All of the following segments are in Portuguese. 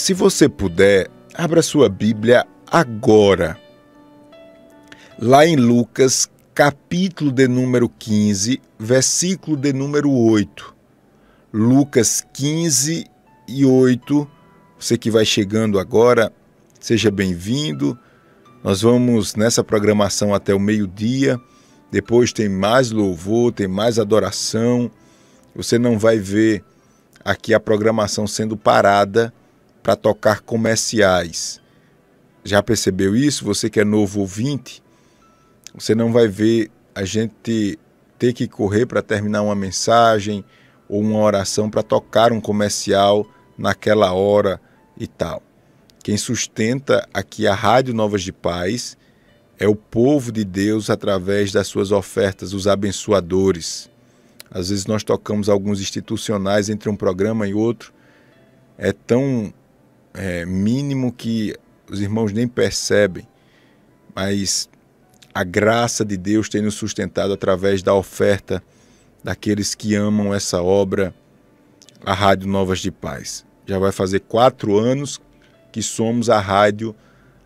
Se você puder, abra sua Bíblia agora. Lá em Lucas, capítulo de número 15, versículo de número 8. Lucas 15 e 8. Você que vai chegando agora, seja bem-vindo. Nós vamos nessa programação até o meio-dia. Depois tem mais louvor, tem mais adoração. Você não vai ver aqui a programação sendo parada para tocar comerciais. Já percebeu isso? Você que é novo ouvinte, você não vai ver a gente ter que correr para terminar uma mensagem ou uma oração para tocar um comercial naquela hora e tal. Quem sustenta aqui a Rádio Novas de Paz é o povo de Deus através das suas ofertas, os abençoadores. Às vezes nós tocamos alguns institucionais entre um programa e outro. É tão é, mínimo que os irmãos nem percebem, mas a graça de Deus tem nos sustentado através da oferta daqueles que amam essa obra, a Rádio Novas de Paz. Já vai fazer quatro anos que somos a rádio,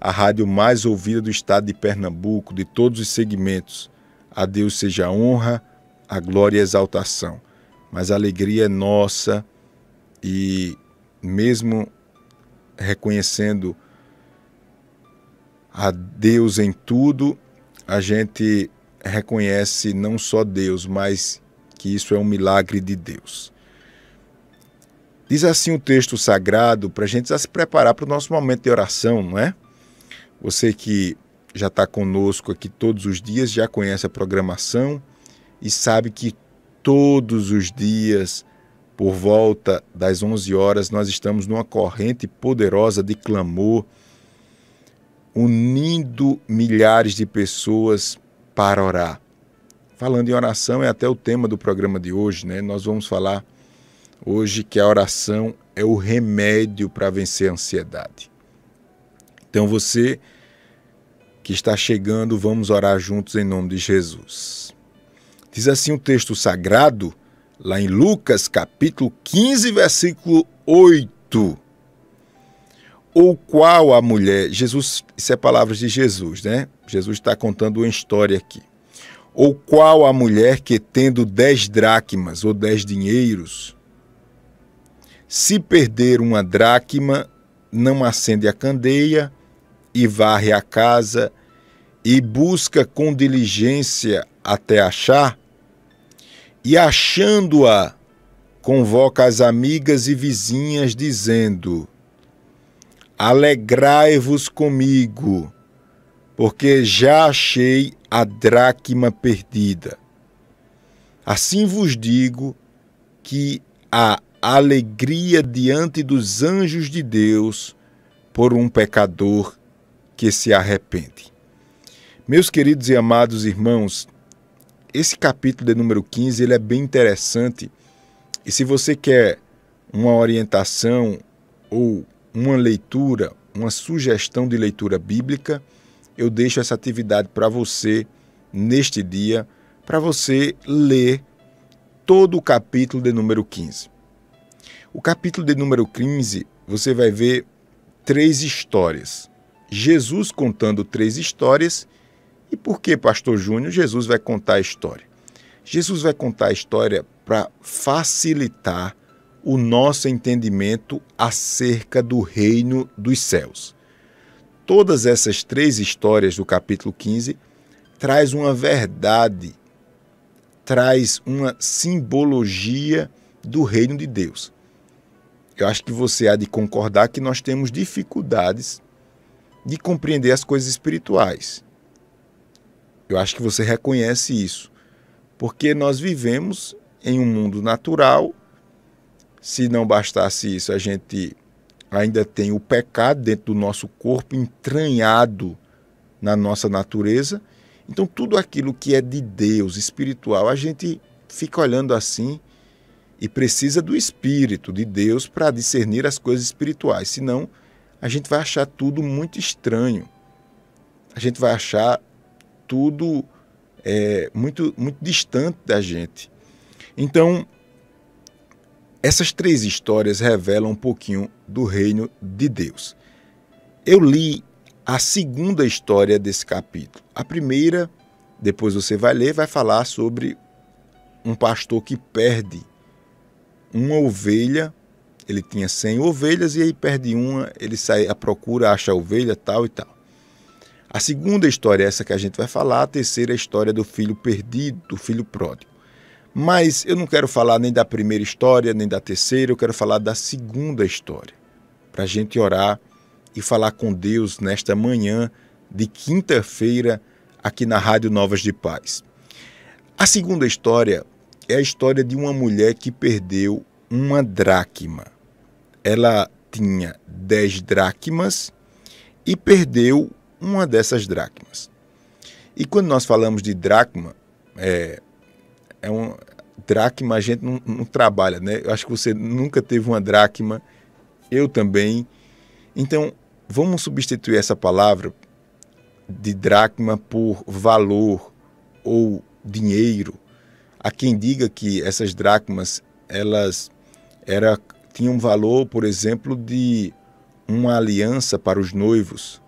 a rádio mais ouvida do estado de Pernambuco, de todos os segmentos. A Deus seja a honra, a glória e a exaltação. Mas a alegria é nossa e mesmo reconhecendo a Deus em tudo, a gente reconhece não só Deus, mas que isso é um milagre de Deus. Diz assim o texto sagrado para a gente já se preparar para o nosso momento de oração, não é? Você que já está conosco aqui todos os dias já conhece a programação e sabe que todos os dias por volta das 11 horas, nós estamos numa corrente poderosa de clamor, unindo milhares de pessoas para orar. Falando em oração, é até o tema do programa de hoje, né? Nós vamos falar hoje que a oração é o remédio para vencer a ansiedade. Então você que está chegando, vamos orar juntos em nome de Jesus. Diz assim o texto sagrado lá em Lucas capítulo 15, versículo 8. ou qual a mulher, Jesus, isso é palavras de Jesus, né? Jesus está contando uma história aqui. ou qual a mulher que tendo dez dracmas ou dez dinheiros, se perder uma dracma, não acende a candeia e varre a casa e busca com diligência até achar, e achando-a, convoca as amigas e vizinhas, dizendo: Alegrai-vos comigo, porque já achei a dracma perdida. Assim vos digo que a alegria diante dos anjos de Deus por um pecador que se arrepende. Meus queridos e amados irmãos, esse capítulo de número 15 ele é bem interessante. E se você quer uma orientação ou uma leitura, uma sugestão de leitura bíblica, eu deixo essa atividade para você neste dia, para você ler todo o capítulo de número 15. O capítulo de número 15, você vai ver três histórias. Jesus contando três histórias e por que, pastor Júnior, Jesus vai contar a história? Jesus vai contar a história para facilitar o nosso entendimento acerca do reino dos céus. Todas essas três histórias do capítulo 15 traz uma verdade, traz uma simbologia do reino de Deus. Eu acho que você há de concordar que nós temos dificuldades de compreender as coisas espirituais. Eu acho que você reconhece isso. Porque nós vivemos em um mundo natural. Se não bastasse isso, a gente ainda tem o pecado dentro do nosso corpo entranhado na nossa natureza. Então, tudo aquilo que é de Deus, espiritual, a gente fica olhando assim e precisa do Espírito de Deus para discernir as coisas espirituais. Senão, a gente vai achar tudo muito estranho. A gente vai achar tudo é, muito, muito distante da gente. Então, essas três histórias revelam um pouquinho do reino de Deus. Eu li a segunda história desse capítulo. A primeira, depois você vai ler, vai falar sobre um pastor que perde uma ovelha. Ele tinha 100 ovelhas e aí perde uma, ele sai à procura, acha a ovelha, tal e tal. A segunda história é essa que a gente vai falar, a terceira é a história do filho perdido, do filho pródigo. Mas eu não quero falar nem da primeira história, nem da terceira, eu quero falar da segunda história, para a gente orar e falar com Deus nesta manhã de quinta-feira aqui na Rádio Novas de Paz. A segunda história é a história de uma mulher que perdeu uma dracma. Ela tinha dez dracmas e perdeu uma dessas dracmas. E quando nós falamos de dracma, é, é um, dracma a gente não, não, trabalha, né? Eu acho que você nunca teve uma dracma, eu também. Então, vamos substituir essa palavra de dracma por valor ou dinheiro. Há quem diga que essas dracmas, elas era, tinham valor, por exemplo, de uma aliança para os noivos.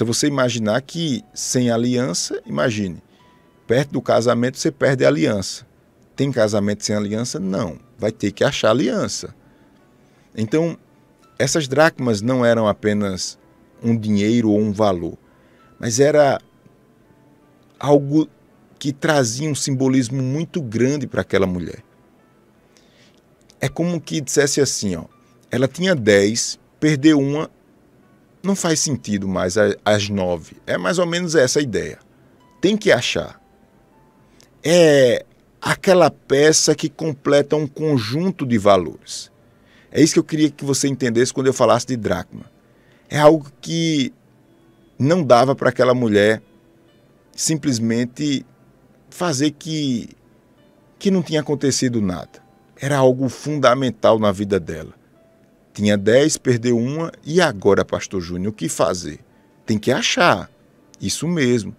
É você imaginar que sem aliança, imagine, perto do casamento você perde a aliança. Tem casamento sem aliança? Não. Vai ter que achar aliança. Então, essas dracmas não eram apenas um dinheiro ou um valor, mas era algo que trazia um simbolismo muito grande para aquela mulher. É como que dissesse assim, ó, ela tinha 10, perdeu uma, não faz sentido mais às nove. É mais ou menos essa a ideia. Tem que achar. É aquela peça que completa um conjunto de valores. É isso que eu queria que você entendesse quando eu falasse de dracma. É algo que não dava para aquela mulher simplesmente fazer que que não tinha acontecido nada. Era algo fundamental na vida dela. Tinha 10, perdeu uma. E agora, Pastor Júnior, o que fazer? Tem que achar. Isso mesmo.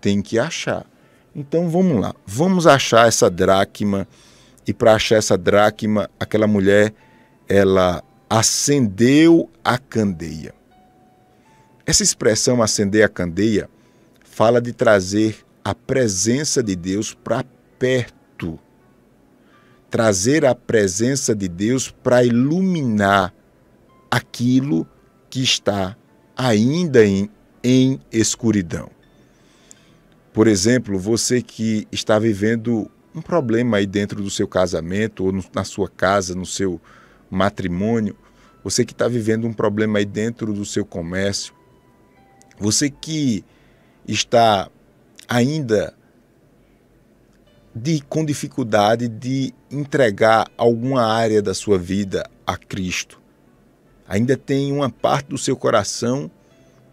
Tem que achar. Então vamos lá. Vamos achar essa dracma. E para achar essa dracma, aquela mulher, ela acendeu a candeia. Essa expressão acender a candeia fala de trazer a presença de Deus para perto trazer a presença de Deus para iluminar aquilo que está ainda em, em escuridão. Por exemplo, você que está vivendo um problema aí dentro do seu casamento, ou no, na sua casa, no seu matrimônio, você que está vivendo um problema aí dentro do seu comércio, você que está ainda de, com dificuldade de entregar alguma área da sua vida a Cristo. Ainda tem uma parte do seu coração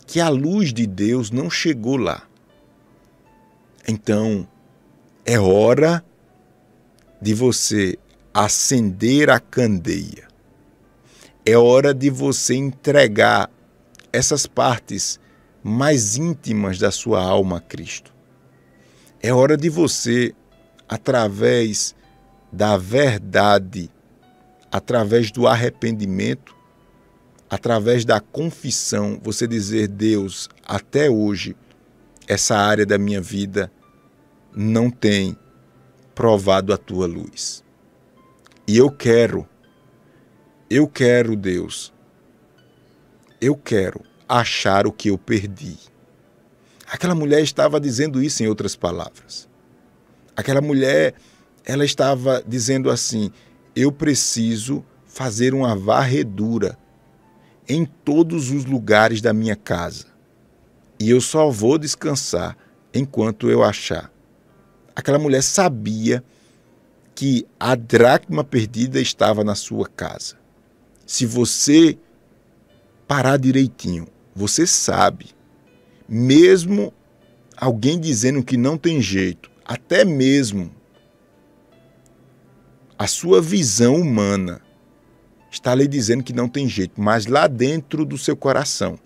que a luz de Deus não chegou lá. Então, é hora de você acender a candeia. É hora de você entregar essas partes mais íntimas da sua alma a Cristo. É hora de você através da verdade, através do arrependimento, através da confissão, você dizer, Deus, até hoje, essa área da minha vida não tem provado a tua luz. E eu quero, eu quero, Deus, eu quero achar o que eu perdi. Aquela mulher estava dizendo isso em outras palavras. Aquela mulher, ela estava dizendo assim: eu preciso fazer uma varredura em todos os lugares da minha casa. E eu só vou descansar enquanto eu achar. Aquela mulher sabia que a dracma perdida estava na sua casa. Se você parar direitinho, você sabe, mesmo alguém dizendo que não tem jeito, até mesmo a sua visão humana está lhe dizendo que não tem jeito, mas lá dentro do seu coração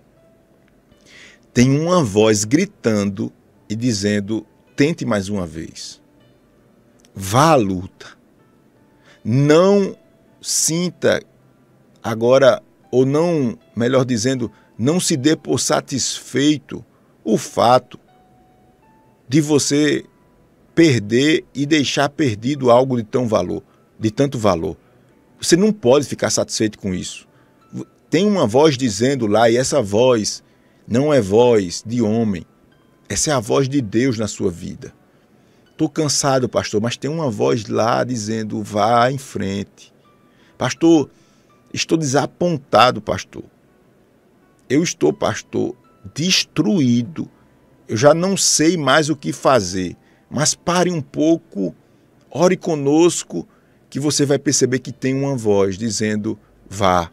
tem uma voz gritando e dizendo: tente mais uma vez. Vá à luta. Não sinta agora, ou não, melhor dizendo, não se dê por satisfeito o fato de você perder e deixar perdido algo de tão valor, de tanto valor. Você não pode ficar satisfeito com isso. Tem uma voz dizendo lá e essa voz não é voz de homem. Essa é a voz de Deus na sua vida. Estou cansado, pastor, mas tem uma voz lá dizendo: vá em frente. Pastor, estou desapontado, pastor. Eu estou, pastor, destruído. Eu já não sei mais o que fazer. Mas pare um pouco, ore conosco, que você vai perceber que tem uma voz dizendo: vá,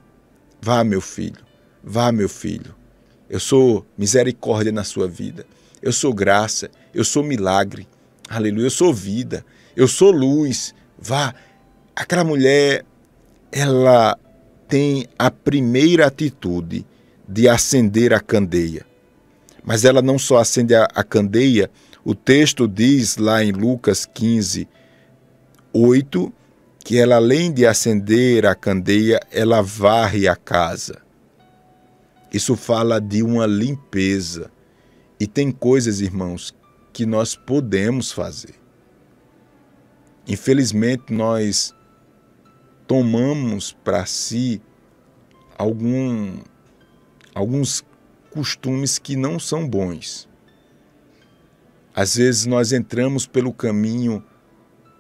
vá, meu filho, vá, meu filho. Eu sou misericórdia na sua vida, eu sou graça, eu sou milagre, aleluia, eu sou vida, eu sou luz. Vá. Aquela mulher, ela tem a primeira atitude de acender a candeia. Mas ela não só acende a, a candeia, o texto diz lá em Lucas 15, 8, que ela além de acender a candeia, ela varre a casa. Isso fala de uma limpeza. E tem coisas, irmãos, que nós podemos fazer. Infelizmente, nós tomamos para si algum, alguns costumes que não são bons. Às vezes nós entramos pelo caminho,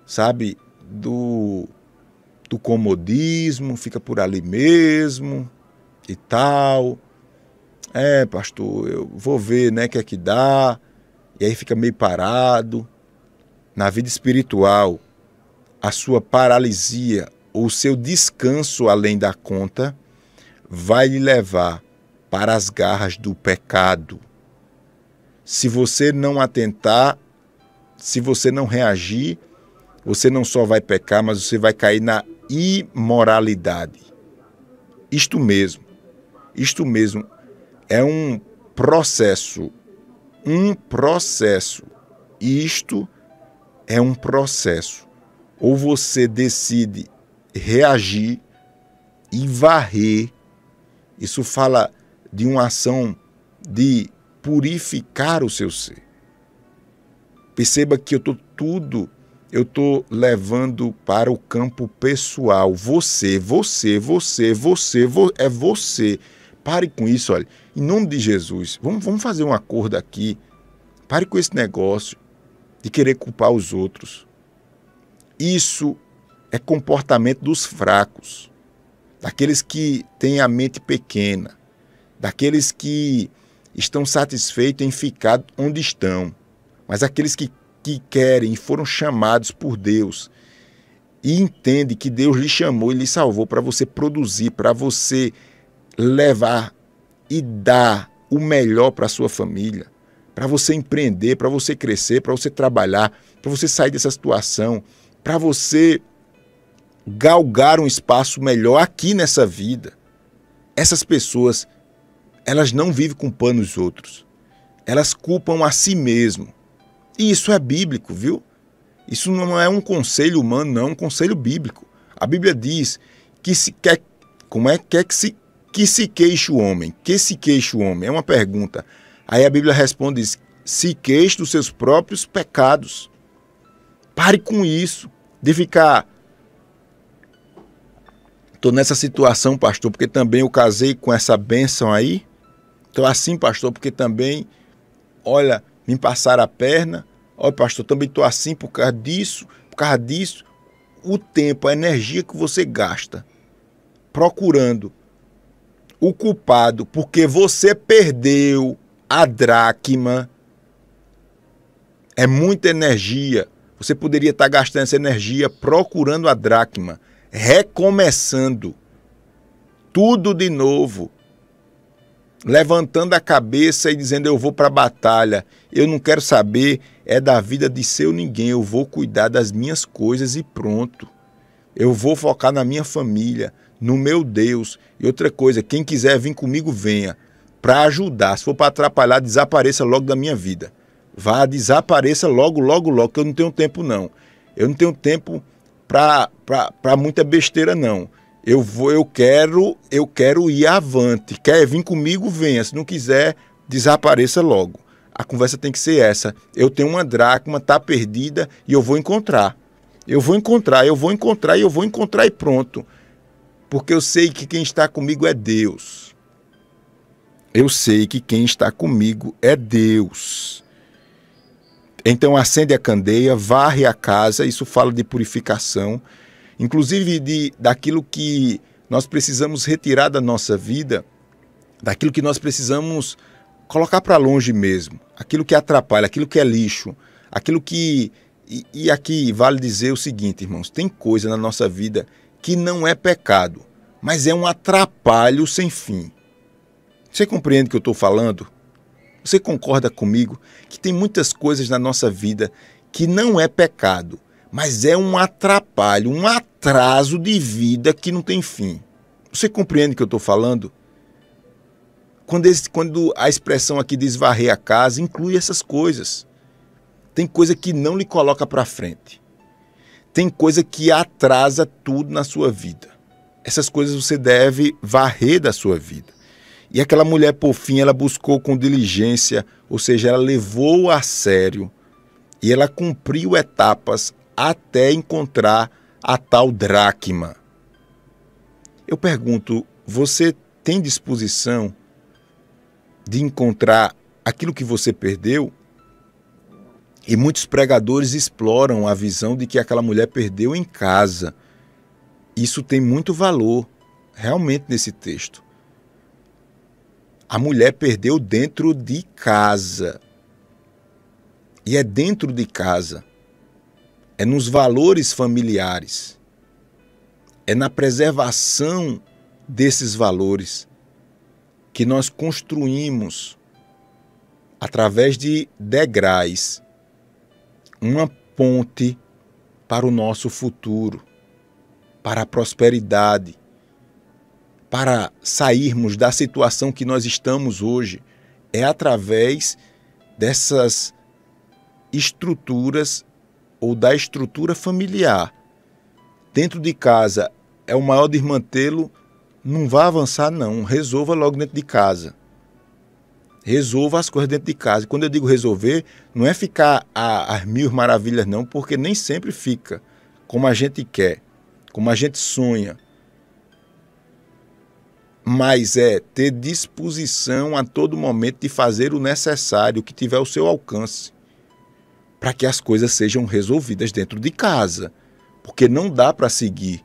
sabe, do, do comodismo, fica por ali mesmo e tal. É, pastor, eu vou ver, né, o que é que dá. E aí fica meio parado. Na vida espiritual, a sua paralisia ou o seu descanso além da conta vai lhe levar para as garras do pecado se você não atentar, se você não reagir, você não só vai pecar, mas você vai cair na imoralidade. Isto mesmo, isto mesmo é um processo, um processo. Isto é um processo. Ou você decide reagir e varrer. Isso fala de uma ação de purificar o seu ser. Perceba que eu estou tudo, eu estou levando para o campo pessoal. Você, você, você, você, vo, é você. Pare com isso, olha. Em nome de Jesus, vamos, vamos fazer um acordo aqui. Pare com esse negócio de querer culpar os outros. Isso é comportamento dos fracos, daqueles que têm a mente pequena, daqueles que estão satisfeitos em ficar onde estão, mas aqueles que, que querem e foram chamados por Deus e entendem que Deus lhe chamou e lhe salvou para você produzir, para você levar e dar o melhor para a sua família, para você empreender, para você crescer, para você trabalhar, para você sair dessa situação, para você galgar um espaço melhor aqui nessa vida. Essas pessoas elas não vivem culpando os outros. Elas culpam a si mesmo. E isso é bíblico, viu? Isso não é um conselho humano, não, é um conselho bíblico. A Bíblia diz que se quer, como é quer que se que se queixe o homem? Que se queixe o homem? É uma pergunta. Aí a Bíblia responde diz, se queixe dos seus próprios pecados. Pare com isso de ficar Estou nessa situação, pastor, porque também eu casei com essa bênção aí. Estou assim, pastor, porque também, olha, me passaram a perna. Olha, pastor, também estou assim por causa disso, por causa disso. O tempo, a energia que você gasta procurando o culpado porque você perdeu a dracma é muita energia. Você poderia estar gastando essa energia procurando a dracma, recomeçando tudo de novo levantando a cabeça e dizendo: Eu vou para a batalha, eu não quero saber, é da vida de seu ninguém, eu vou cuidar das minhas coisas e pronto. Eu vou focar na minha família, no meu Deus. E outra coisa, quem quiser vir comigo, venha. Para ajudar, se for para atrapalhar, desapareça logo da minha vida. Vá, desapareça logo, logo, logo, que eu não tenho tempo, não. Eu não tenho tempo para muita besteira, não eu vou, eu quero, eu quero ir avante. Quer vir comigo, venha. Se não quiser, desapareça logo. A conversa tem que ser essa. Eu tenho uma dracma, tá perdida e eu vou encontrar. Eu vou encontrar, eu vou encontrar e eu vou encontrar e pronto. Porque eu sei que quem está comigo é Deus. Eu sei que quem está comigo é Deus. Então acende a candeia, varre a casa, isso fala de purificação inclusive de daquilo que nós precisamos retirar da nossa vida, daquilo que nós precisamos colocar para longe mesmo, aquilo que atrapalha, aquilo que é lixo, aquilo que e, e aqui vale dizer o seguinte, irmãos, tem coisa na nossa vida que não é pecado, mas é um atrapalho sem fim. Você compreende o que eu estou falando? Você concorda comigo que tem muitas coisas na nossa vida que não é pecado, mas é um atrapalho, um atraso de vida que não tem fim. Você compreende o que eu estou falando? Quando, esse, quando a expressão aqui diz varrer a casa, inclui essas coisas. Tem coisa que não lhe coloca para frente. Tem coisa que atrasa tudo na sua vida. Essas coisas você deve varrer da sua vida. E aquela mulher, por fim, ela buscou com diligência, ou seja, ela levou a sério e ela cumpriu etapas até encontrar a tal dracma. Eu pergunto, você tem disposição de encontrar aquilo que você perdeu? E muitos pregadores exploram a visão de que aquela mulher perdeu em casa. Isso tem muito valor, realmente, nesse texto. A mulher perdeu dentro de casa. E é dentro de casa é nos valores familiares, é na preservação desses valores que nós construímos através de degraus uma ponte para o nosso futuro, para a prosperidade, para sairmos da situação que nós estamos hoje. É através dessas estruturas ou da estrutura familiar dentro de casa é o maior desmantelo, não vá avançar não, resolva logo dentro de casa. Resolva as coisas dentro de casa. E quando eu digo resolver, não é ficar às ah, mil maravilhas não, porque nem sempre fica como a gente quer, como a gente sonha. Mas é ter disposição a todo momento de fazer o necessário, que tiver ao seu alcance para que as coisas sejam resolvidas dentro de casa. Porque não dá para seguir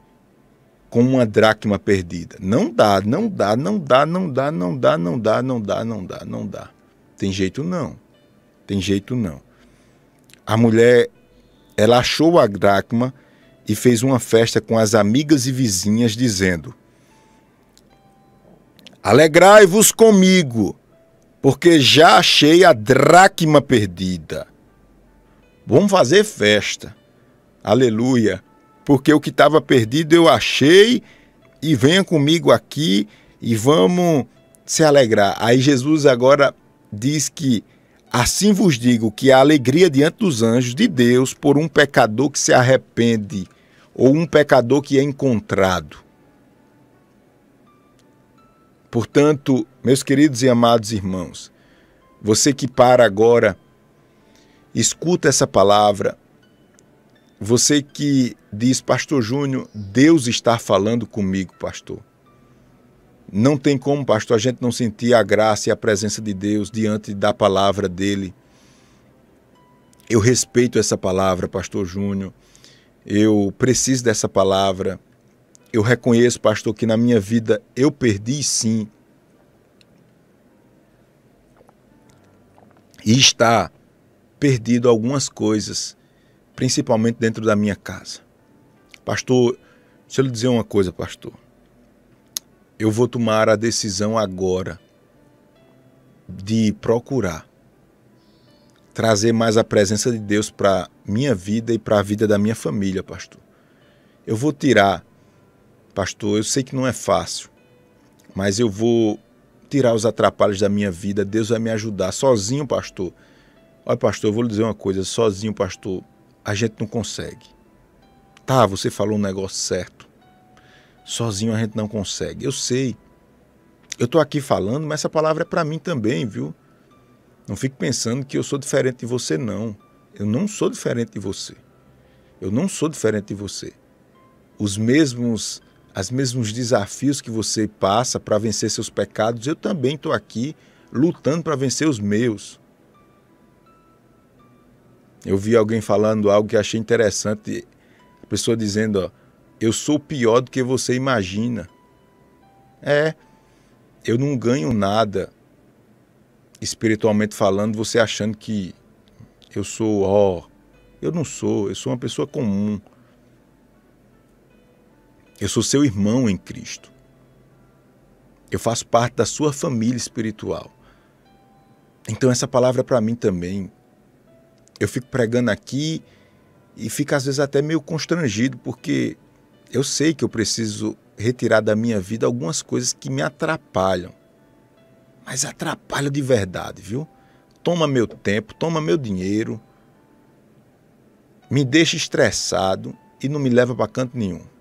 com uma dracma perdida. Não dá, não dá, não dá, não dá, não dá, não dá, não dá, não dá, não dá. Tem jeito não. Tem jeito não. A mulher, ela achou a dracma e fez uma festa com as amigas e vizinhas, dizendo: Alegrai-vos comigo, porque já achei a dracma perdida. Vamos fazer festa. Aleluia. Porque o que estava perdido eu achei e venha comigo aqui e vamos se alegrar. Aí Jesus agora diz que assim vos digo que a alegria diante dos anjos de Deus por um pecador que se arrepende ou um pecador que é encontrado. Portanto, meus queridos e amados irmãos, você que para agora Escuta essa palavra. Você que diz, Pastor Júnior, Deus está falando comigo, pastor. Não tem como, pastor, a gente não sentir a graça e a presença de Deus diante da palavra dele. Eu respeito essa palavra, pastor Júnior. Eu preciso dessa palavra. Eu reconheço, pastor, que na minha vida eu perdi sim. E está perdido algumas coisas, principalmente dentro da minha casa. Pastor, deixa eu lhe dizer uma coisa, pastor. Eu vou tomar a decisão agora de procurar trazer mais a presença de Deus para minha vida e para a vida da minha família, pastor. Eu vou tirar, pastor, eu sei que não é fácil, mas eu vou tirar os atrapalhos da minha vida. Deus vai me ajudar sozinho, pastor. Olha, pastor, eu vou lhe dizer uma coisa, sozinho, pastor, a gente não consegue. Tá, você falou um negócio certo. Sozinho a gente não consegue. Eu sei. Eu estou aqui falando, mas essa palavra é para mim também, viu? Não fique pensando que eu sou diferente de você, não. Eu não sou diferente de você. Eu não sou diferente de você. Os mesmos, os mesmos desafios que você passa para vencer seus pecados, eu também estou aqui lutando para vencer os meus. Eu vi alguém falando algo que achei interessante. A pessoa dizendo, ó, eu sou pior do que você imagina. É, eu não ganho nada espiritualmente falando, você achando que eu sou, ó, eu não sou, eu sou uma pessoa comum. Eu sou seu irmão em Cristo. Eu faço parte da sua família espiritual. Então essa palavra para mim também eu fico pregando aqui e fico às vezes até meio constrangido, porque eu sei que eu preciso retirar da minha vida algumas coisas que me atrapalham. Mas atrapalham de verdade, viu? Toma meu tempo, toma meu dinheiro, me deixa estressado e não me leva para canto nenhum.